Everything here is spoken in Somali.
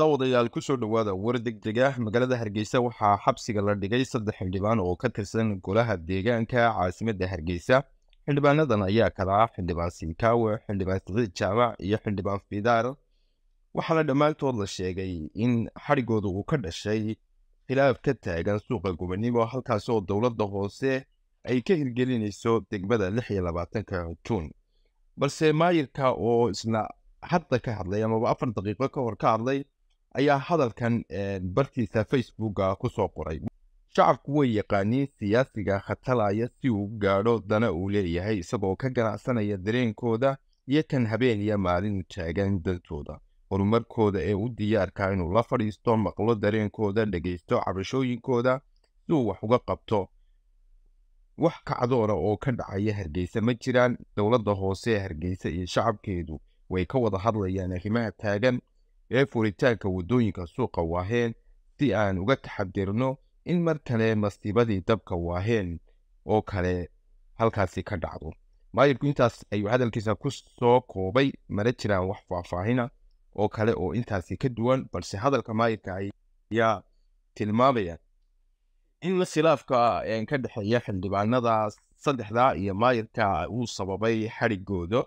wadayaal kusoo dhawaada war degdega magaalada hargeysa waxaa xabsiga la dhigay saddex xildhibaan oo ka tirsan golaha deegaanka caasimada hargeysa xildhibaanadan ayaa kala ah xildhibaan sinkaawe xildhibaan siciid jaamac iyo xildhibaan fidaar waxaana dhammaantood la sheegay in xarigooda uu ka dhashay khilaaf ka taagan suuqa gubanimo halkaasoo dowladda hoose ay ka hirgelinayso degmada lix iyo labaatanka juun balse maayirka oo isla hadda ka hadlay amaba afar daqiiqo ka hor ka hadlay ayaa hadalkan eh, bartiisa facebooka kusoo qoray shacabku way yaqaaniin siyaasiga khatalaya si uu gaadho dana uu leeyahay isagoo ka ganacsanaya dareenkooda iyo kan habeen iyo maalin taagan dantooda horumarkooda ee u diyaarka inuu la fadhiisto maqlo dareenkooda dhegaysto cabashooyinkooda si uu wax uga qabto wax kacdoona oo ka dhacaya hargeysa ma jiraan dowladda hoose hargeysa iyo shacabkeedu way ka wada hadlayaan arrimaha taagan ee furitaanka waddooyinka suuqa waaheen si aan uga taxadirno in mar kale masiibadii dabka waaheen oo kale halkaasi ka dhacdo maayirku intaas ayuu hadalkiisa ku soo koobay mana jiraan wax faahfaahina oo kale oo intaasi ka duwan balse hadalka maayirka ayaa tilmaamaya in la khilaafka ka dhexeeya xildhibaanada saddexdaa iyo maayirka uu sababay xadhigooda